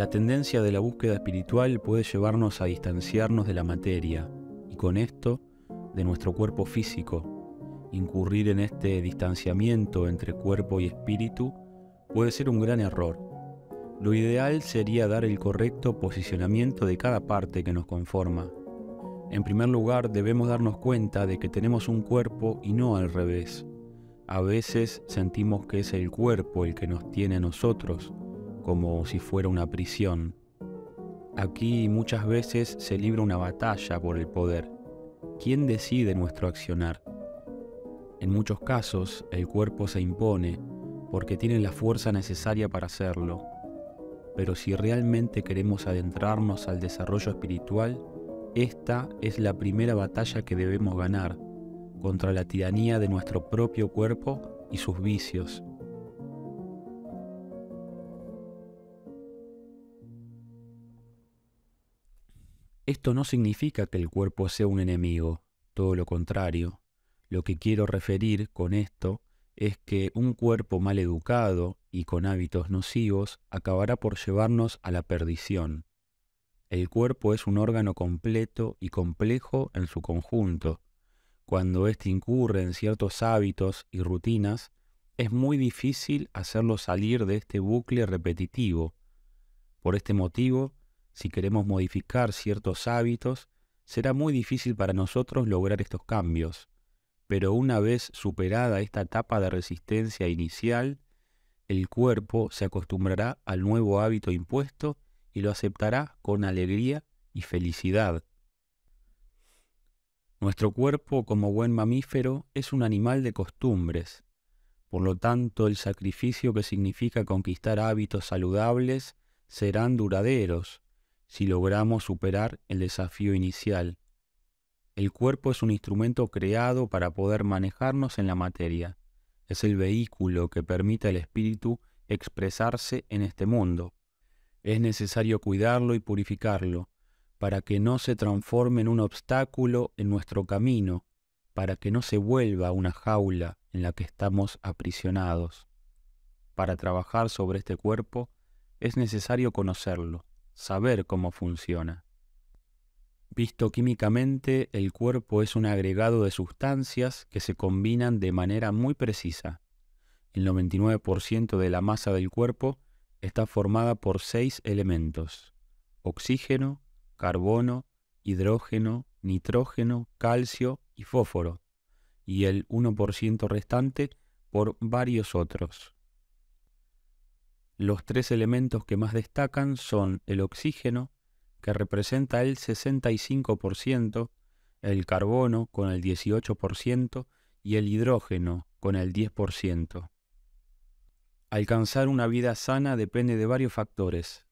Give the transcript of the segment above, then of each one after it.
La tendencia de la búsqueda espiritual puede llevarnos a distanciarnos de la materia y con esto de nuestro cuerpo físico. Incurrir en este distanciamiento entre cuerpo y espíritu puede ser un gran error. Lo ideal sería dar el correcto posicionamiento de cada parte que nos conforma. En primer lugar, debemos darnos cuenta de que tenemos un cuerpo y no al revés. A veces sentimos que es el cuerpo el que nos tiene a nosotros como si fuera una prisión. Aquí muchas veces se libra una batalla por el poder. ¿Quién decide nuestro accionar? En muchos casos el cuerpo se impone porque tiene la fuerza necesaria para hacerlo. Pero si realmente queremos adentrarnos al desarrollo espiritual, esta es la primera batalla que debemos ganar contra la tiranía de nuestro propio cuerpo y sus vicios. Esto no significa que el cuerpo sea un enemigo, todo lo contrario. Lo que quiero referir con esto es que un cuerpo mal educado y con hábitos nocivos acabará por llevarnos a la perdición. El cuerpo es un órgano completo y complejo en su conjunto. Cuando éste incurre en ciertos hábitos y rutinas, es muy difícil hacerlo salir de este bucle repetitivo. Por este motivo, si queremos modificar ciertos hábitos, será muy difícil para nosotros lograr estos cambios, pero una vez superada esta etapa de resistencia inicial, el cuerpo se acostumbrará al nuevo hábito impuesto y lo aceptará con alegría y felicidad. Nuestro cuerpo, como buen mamífero, es un animal de costumbres. Por lo tanto, el sacrificio que significa conquistar hábitos saludables serán duraderos, si logramos superar el desafío inicial. El cuerpo es un instrumento creado para poder manejarnos en la materia. Es el vehículo que permite al espíritu expresarse en este mundo. Es necesario cuidarlo y purificarlo para que no se transforme en un obstáculo en nuestro camino, para que no se vuelva una jaula en la que estamos aprisionados. Para trabajar sobre este cuerpo es necesario conocerlo, saber cómo funciona. Visto químicamente, el cuerpo es un agregado de sustancias que se combinan de manera muy precisa. El 99% de la masa del cuerpo está formada por seis elementos. Oxígeno, carbono, hidrógeno, nitrógeno, calcio y fósforo. Y el 1% restante por varios otros. Los tres elementos que más destacan son el oxígeno, que representa el 65%, el carbono con el 18% y el hidrógeno con el 10%. Alcanzar una vida sana depende de varios factores.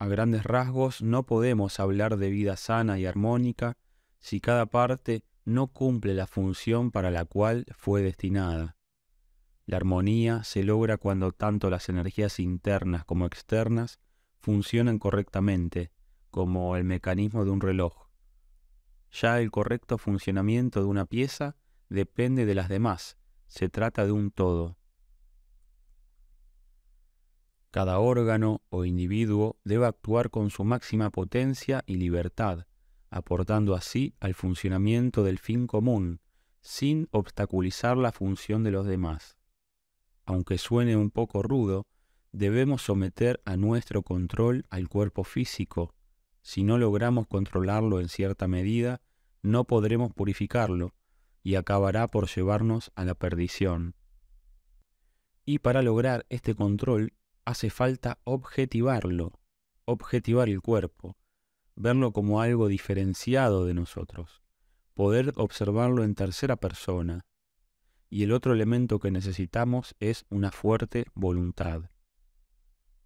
A grandes rasgos no podemos hablar de vida sana y armónica si cada parte no cumple la función para la cual fue destinada. La armonía se logra cuando tanto las energías internas como externas funcionan correctamente, como el mecanismo de un reloj. Ya el correcto funcionamiento de una pieza depende de las demás, se trata de un todo. Cada órgano o individuo debe actuar con su máxima potencia y libertad, aportando así al funcionamiento del fin común, sin obstaculizar la función de los demás aunque suene un poco rudo, debemos someter a nuestro control al cuerpo físico. Si no logramos controlarlo en cierta medida, no podremos purificarlo y acabará por llevarnos a la perdición. Y para lograr este control hace falta objetivarlo, objetivar el cuerpo, verlo como algo diferenciado de nosotros, poder observarlo en tercera persona, y el otro elemento que necesitamos es una fuerte voluntad.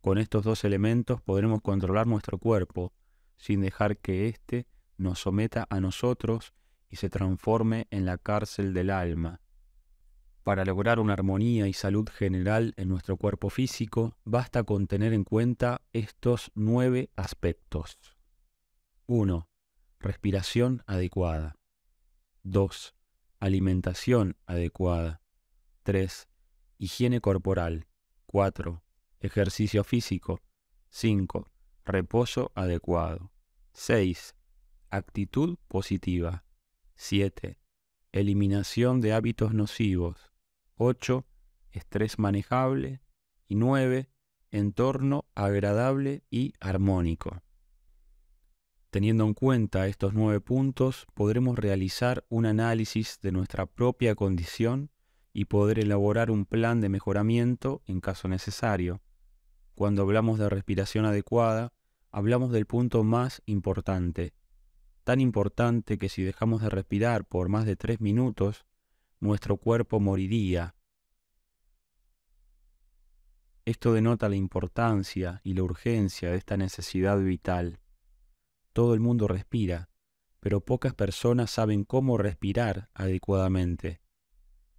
Con estos dos elementos podremos controlar nuestro cuerpo sin dejar que éste nos someta a nosotros y se transforme en la cárcel del alma. Para lograr una armonía y salud general en nuestro cuerpo físico, basta con tener en cuenta estos nueve aspectos. 1. Respiración adecuada. 2 alimentación adecuada. 3. Higiene corporal. 4. Ejercicio físico. 5. Reposo adecuado. 6. Actitud positiva. 7. Eliminación de hábitos nocivos. 8. Estrés manejable. Y 9. Entorno agradable y armónico. Teniendo en cuenta estos nueve puntos, podremos realizar un análisis de nuestra propia condición y poder elaborar un plan de mejoramiento en caso necesario. Cuando hablamos de respiración adecuada, hablamos del punto más importante. Tan importante que si dejamos de respirar por más de tres minutos, nuestro cuerpo moriría. Esto denota la importancia y la urgencia de esta necesidad vital. Todo el mundo respira, pero pocas personas saben cómo respirar adecuadamente.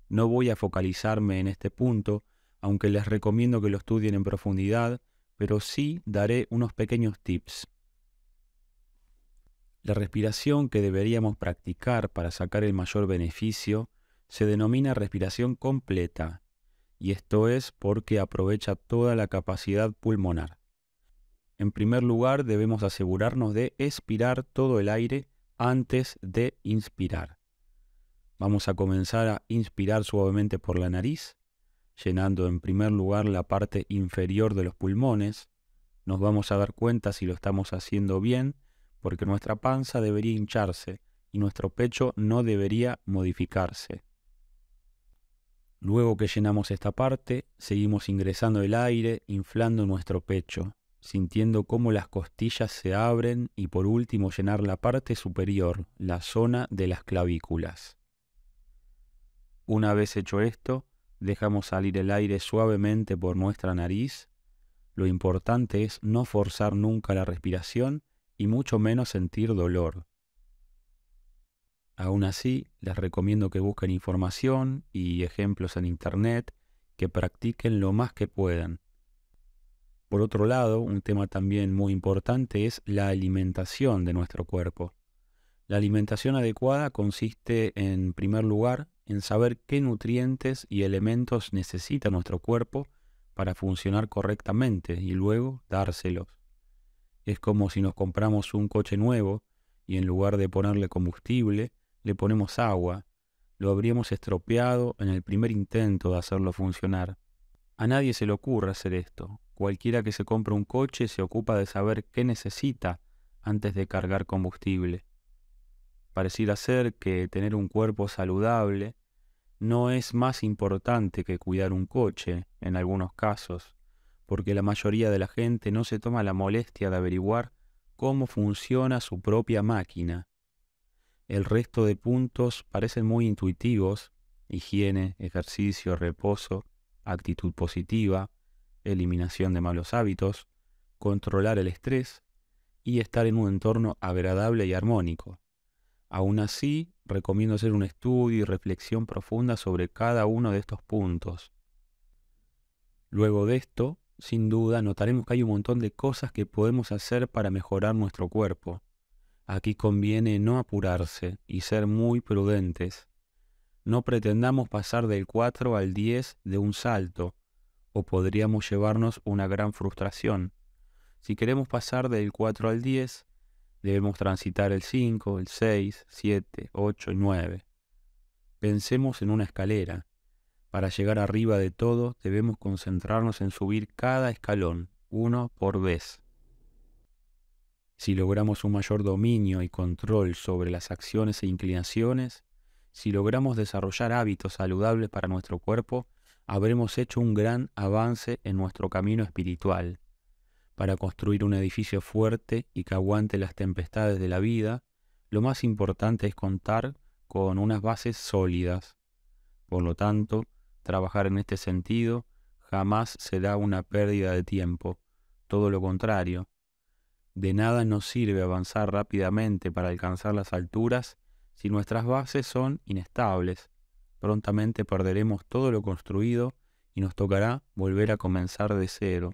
No voy a focalizarme en este punto, aunque les recomiendo que lo estudien en profundidad, pero sí daré unos pequeños tips. La respiración que deberíamos practicar para sacar el mayor beneficio se denomina respiración completa, y esto es porque aprovecha toda la capacidad pulmonar. En primer lugar, debemos asegurarnos de expirar todo el aire antes de inspirar. Vamos a comenzar a inspirar suavemente por la nariz, llenando en primer lugar la parte inferior de los pulmones. Nos vamos a dar cuenta si lo estamos haciendo bien, porque nuestra panza debería hincharse y nuestro pecho no debería modificarse. Luego que llenamos esta parte, seguimos ingresando el aire, inflando nuestro pecho sintiendo cómo las costillas se abren y por último llenar la parte superior, la zona de las clavículas. Una vez hecho esto, dejamos salir el aire suavemente por nuestra nariz. Lo importante es no forzar nunca la respiración y mucho menos sentir dolor. Aún así, les recomiendo que busquen información y ejemplos en Internet, que practiquen lo más que puedan por otro lado, un tema también muy importante es la alimentación de nuestro cuerpo. La alimentación adecuada consiste en primer lugar en saber qué nutrientes y elementos necesita nuestro cuerpo para funcionar correctamente y luego dárselos. Es como si nos compramos un coche nuevo y en lugar de ponerle combustible, le ponemos agua. Lo habríamos estropeado en el primer intento de hacerlo funcionar. A nadie se le ocurre hacer esto, Cualquiera que se compra un coche se ocupa de saber qué necesita antes de cargar combustible. Pareciera ser que tener un cuerpo saludable no es más importante que cuidar un coche, en algunos casos, porque la mayoría de la gente no se toma la molestia de averiguar cómo funciona su propia máquina. El resto de puntos parecen muy intuitivos, higiene, ejercicio, reposo, actitud positiva, eliminación de malos hábitos, controlar el estrés y estar en un entorno agradable y armónico. Aún así, recomiendo hacer un estudio y reflexión profunda sobre cada uno de estos puntos. Luego de esto, sin duda, notaremos que hay un montón de cosas que podemos hacer para mejorar nuestro cuerpo. Aquí conviene no apurarse y ser muy prudentes. No pretendamos pasar del 4 al 10 de un salto, o podríamos llevarnos una gran frustración. Si queremos pasar del 4 al 10, debemos transitar el 5, el 6, 7, 8 y 9. Pensemos en una escalera. Para llegar arriba de todo debemos concentrarnos en subir cada escalón, uno por vez. Si logramos un mayor dominio y control sobre las acciones e inclinaciones, si logramos desarrollar hábitos saludables para nuestro cuerpo, habremos hecho un gran avance en nuestro camino espiritual para construir un edificio fuerte y que aguante las tempestades de la vida, lo más importante es contar con unas bases sólidas. Por lo tanto, trabajar en este sentido jamás será una pérdida de tiempo, todo lo contrario. De nada nos sirve avanzar rápidamente para alcanzar las alturas si nuestras bases son inestables, Prontamente perderemos todo lo construido y nos tocará volver a comenzar de cero.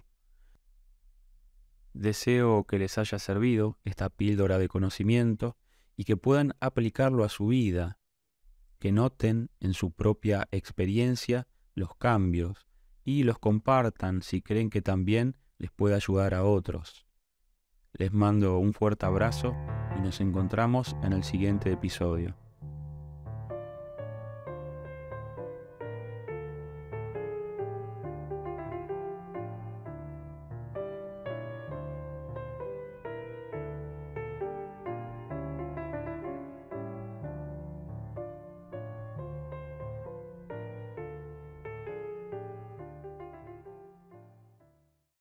Deseo que les haya servido esta píldora de conocimiento y que puedan aplicarlo a su vida, que noten en su propia experiencia los cambios y los compartan si creen que también les puede ayudar a otros. Les mando un fuerte abrazo y nos encontramos en el siguiente episodio.